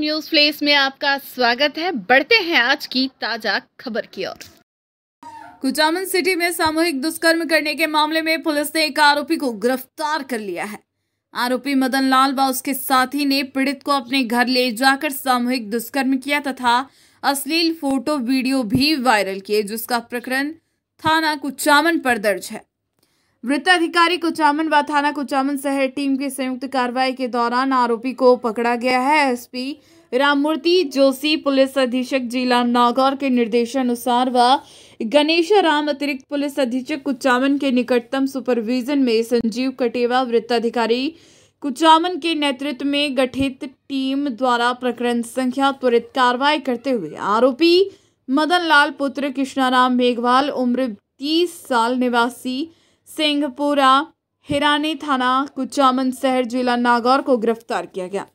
news place में आपका स्वागत है बढ़ते हैं आज की ताजा खबर की ओर कुचामन सिटी में सामूहिक दुष्कर्म करने के मामले में पुलिस ने एक आरोपी को गिरफ्तार कर लिया है आरोपी मदन लाल व उसके साथी ने पीड़ित को अपने घर ले जाकर सामूहिक दुष्कर्म किया तथा अश्लील फोटो वीडियो भी वायरल किए जिसका प्रकरण थाना कुचामन पर दर्ज है वृत्ताधिकारी कुचामन व थाना कुचामन शहर टीम की संयुक्त कार्रवाई के दौरान आरोपी को पकड़ा गया है एसपी राममूर्ति जोशी पुलिस अधीक्षक जिला नागौर के निर्देशानुसार व गणेश राम अतिरिक्त पुलिस अधीक्षक कुचामन के निकटतम सुपरविजन में संजीव कटेवा वृत्ताधिकारी कुचामन के नेतृत्व में गठित टीम द्वारा प्रकरण संख्या त्वरित कार्रवाई करते हुए आरोपी मदन लाल पुत्र कृष्णाराम मेघवाल उम्र तीस साल निवासी सिंहपुरा हिरानी थाना कुचामन शहर जिला नागौर को गिरफ्तार किया गया